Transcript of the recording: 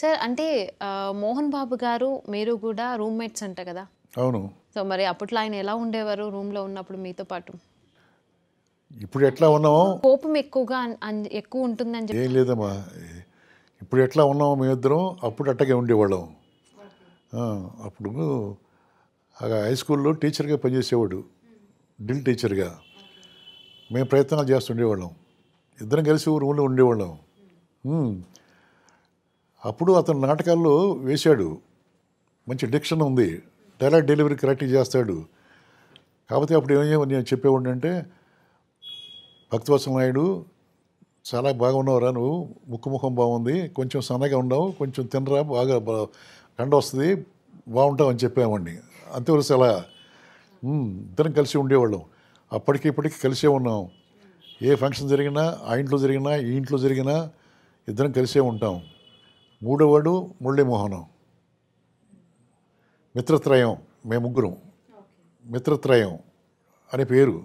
sir అంటే మోహన్ బాబు గారు మీరు కూడా రూమ్మేట్స్ అంట కదా అవును సో మరి అప్పట్లో ఆయన ఎలా ఉండేవారు రూమ్లో ఉన్నప్పుడు మీతో పాటు ఇప్పుడు ఎట్లా ఉన్నామో కోపం ఎక్కువగా ఎక్కువ ఉంటుందని చెప్పి ఏం లేదమ్మా ఇప్పుడు ఎట్లా ఉన్నామో మేమిద్దరం అప్పుడు అట్టగే ఉండేవాళ్ళం అప్పుడు హై స్కూల్లో టీచర్గా పనిచేసేవాడు డ్రిల్ టీచర్గా మేము ప్రయత్నాలు చేస్తుండేవాళ్ళం ఇద్దరం కలిసి రూమ్లో ఉండేవాళ్ళం అప్పుడు అతను నాటకాల్లో వేశాడు మంచి డిక్షన్ ఉంది డైలాక్ డెలివరీ కరెక్ట్ చేస్తాడు కాకపోతే అప్పుడు ఏమేమో నేను చెప్పేవాడిని అంటే భక్తివత్సల నాయుడు చాలా బాగా ఉన్నావురా నువ్వు ముక్కు ముఖం బాగుంది కొంచెం సన్నగా ఉన్నావు కొంచెం తినరా బాగా కండ వస్తుంది బాగుంటావు అని చెప్పామండి అంతేవరకు అలా ఇద్దరం కలిసి ఉండేవాళ్ళం అప్పటికి ఇప్పటికి కలిసే ఉన్నాం ఏ ఫంక్షన్ జరిగినా ఆ ఇంట్లో జరిగినా ఈ ఇంట్లో జరిగినా ఇద్దరం కలిసే ఉంటాం మూడోవాడు మురళీమోహనం మిత్రత్రయం మేము ముగ్గురం మిత్రత్రయం అనే పేరు